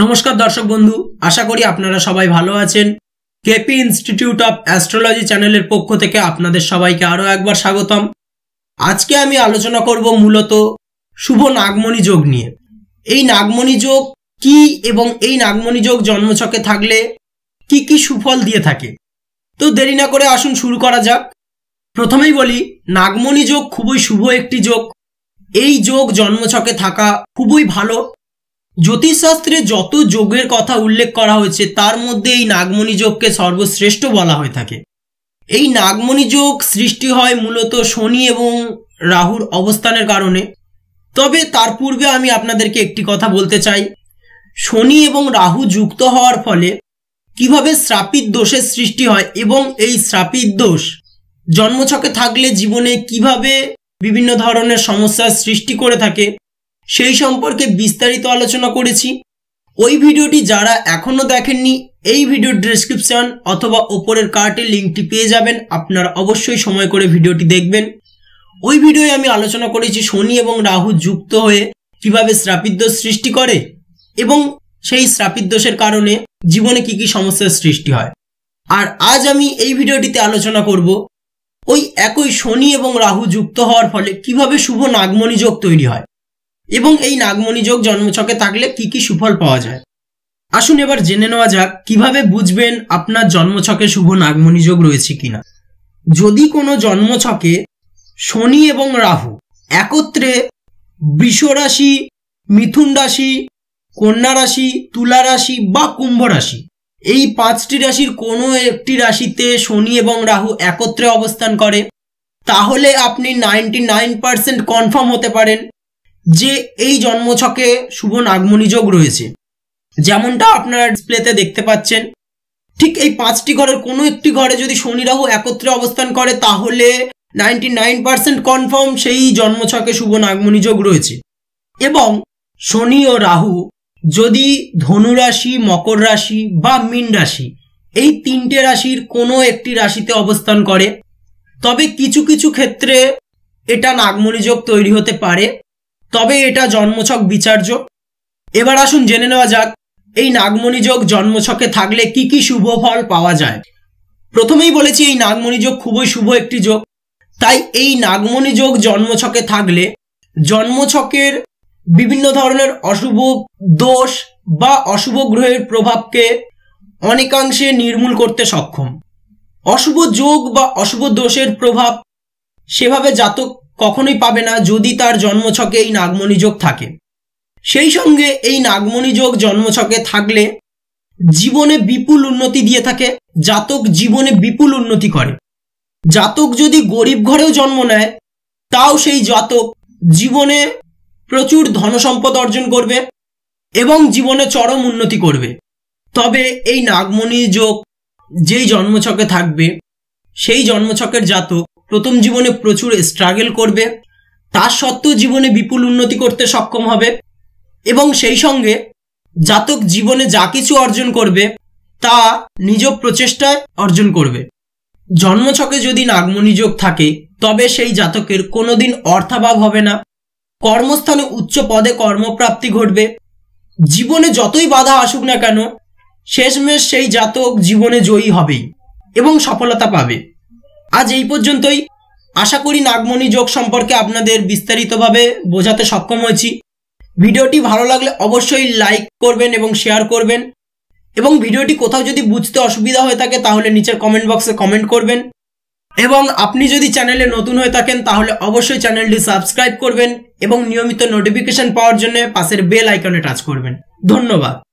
নমস্কার দর্শক বন্ধু আশা করি আপনারা সবাই ভালো আছেন কেপি ইনস্টিটিউট অফ অ্যাস্ট্রোলজি চ্যানেলের পক্ষ থেকে আপনাদের সবাইকে আরও একবার স্বাগতম আজকে আমি আলোচনা করব মূলত শুভ নাগমণি যোগ নিয়ে এই নাগমণি যোগ কি এবং এই নাগমণি যোগ জন্মছকে থাকলে কি কি সুফল দিয়ে থাকে তো দেরি না করে আসুন শুরু করা যাক প্রথমেই বলি নাগমণি যোগ খুবই শুভ একটি যোগ এই যোগ জন্মছকে থাকা খুবই ভালো জ্যোতিষশাস্ত্রে যত যোগের কথা উল্লেখ করা হয়েছে তার মধ্যে এই নাগমণি যোগকে সর্বশ্রেষ্ঠ বলা হয়ে থাকে এই নাগমণি যোগ সৃষ্টি হয় মূলত শনি এবং রাহুর অবস্থানের কারণে তবে তার পূর্বে আমি আপনাদেরকে একটি কথা বলতে চাই শনি এবং রাহু যুক্ত হওয়ার ফলে কিভাবে শ্রাপিত দোষের সৃষ্টি হয় এবং এই শ্রাপিত দোষ জন্মছকে থাকলে জীবনে কিভাবে বিভিন্ন ধরনের সমস্যার সৃষ্টি করে থাকে সেই সম্পর্কে বিস্তারিত আলোচনা করেছি ওই ভিডিওটি যারা এখনও দেখেননি এই ভিডিওর ডেসক্রিপশন অথবা ওপরের কার্টে লিঙ্কটি পেয়ে যাবেন আপনারা অবশ্যই সময় করে ভিডিওটি দেখবেন ওই ভিডিওয়ে আমি আলোচনা করেছি শনি এবং রাহু যুক্ত হয়ে কিভাবে দোষ সৃষ্টি করে এবং সেই দোষের কারণে জীবনে কি কি সমস্যার সৃষ্টি হয় আর আজ আমি এই ভিডিওটিতে আলোচনা করব ওই একই শনি এবং রাহু যুক্ত হওয়ার ফলে কিভাবে শুভ নাগমণি যোগ তৈরি হয় এবং এই নাগমণি যোগ জন্মছকে থাকলে কি কি সুফল পাওয়া যায় আসুন এবার জেনে নেওয়া যাক কিভাবে বুঝবেন আপনার জন্মছকে শুভ নাগমণি যোগ রয়েছে কিনা যদি কোনো জন্মছকে শনি এবং রাহু একত্রে বৃষ রাশি মিথুন রাশি কন্যা রাশি তুলা রাশি বা কুম্ভ রাশি এই পাঁচটি রাশির কোনো একটি রাশিতে শনি এবং রাহু একত্রে অবস্থান করে তাহলে আপনি নাইনটি নাইন পার্সেন্ট কনফার্ম হতে পারেন যে এই জন্মছকে শুভ নাগমণি যোগ রয়েছে যেমনটা আপনারা ডিসপ্লেতে দেখতে পাচ্ছেন ঠিক এই পাঁচটি ঘরের কোনো একটি ঘরে যদি শনি রাহু একত্রে অবস্থান করে তাহলে নাইনটি নাইন পার্সেন্ট কনফার্ম সেই জন্মছকে শুভ নাগমণি যোগ রয়েছে এবং শনি ও রাহু যদি ধনুরাশি মকর রাশি বা মীন রাশি এই তিনটে রাশির কোনো একটি রাশিতে অবস্থান করে তবে কিছু কিছু ক্ষেত্রে এটা নাগমণি যোগ তৈরি হতে পারে তবে এটা জন্মছক বিচার্য এবার আসুন জেনে নেওয়া যাক এই নাগমণি যোগ জন্মছকে থাকলে কি কি শুভ ফল পাওয়া যায় প্রথমেই বলেছি এই নাগমণি যোগ খুবই শুভ একটি যোগ তাই এই নাগমণি যোগ জন্মছকে থাকলে জন্মছকের বিভিন্ন ধরনের অশুভ দোষ বা অশুভ গ্রহের প্রভাবকে অনেকাংশে নির্মূল করতে সক্ষম অশুভ যোগ বা অশুভ দোষের প্রভাব সেভাবে জাতক কখনোই পাবে না যদি তার জন্মছকে এই নাগমণি যোগ থাকে সেই সঙ্গে এই নাগমণি যোগ জন্মছকে থাকলে জীবনে বিপুল উন্নতি দিয়ে থাকে জাতক জীবনে বিপুল উন্নতি করে জাতক যদি গরিব ঘরেও জন্ম নেয় তাও সেই জাতক জীবনে প্রচুর ধনসম্পদ অর্জন করবে এবং জীবনে চরম উন্নতি করবে তবে এই নাগমণি যোগ যেই জন্মছকে থাকবে সেই জন্মছকের জাতক প্রথম জীবনে প্রচুর স্ট্রাগল করবে তা সত্ত্বেও জীবনে বিপুল উন্নতি করতে সক্ষম হবে এবং সেই সঙ্গে জাতক জীবনে যা কিছু অর্জন করবে তা নিজ প্রচেষ্টায় অর্জন করবে জন্মছকে যদি নাগমণি যোগ থাকে তবে সেই জাতকের কোনোদিন অর্থাভাব হবে না কর্মস্থানে উচ্চ পদে কর্মপ্রাপ্তি ঘটবে জীবনে যতই বাধা আসুক না কেন শেষমেশ সেই জাতক জীবনে জয়ী হবেই এবং সফলতা পাবে আজ এই পর্যন্তই আশা করি নাগমণি যোগ সম্পর্কে আপনাদের বিস্তারিতভাবে বোঝাতে সক্ষম হয়েছি ভিডিওটি ভালো লাগলে অবশ্যই লাইক করবেন এবং শেয়ার করবেন এবং ভিডিওটি কোথাও যদি বুঝতে অসুবিধা হয়ে থাকে তাহলে নিচের কমেন্ট বক্সে কমেন্ট করবেন এবং আপনি যদি চ্যানেলে নতুন হয়ে থাকেন তাহলে অবশ্যই চ্যানেলটি সাবস্ক্রাইব করবেন এবং নিয়মিত নোটিফিকেশন পাওয়ার জন্য পাশের বেল আইকনে টাচ করবেন ধন্যবাদ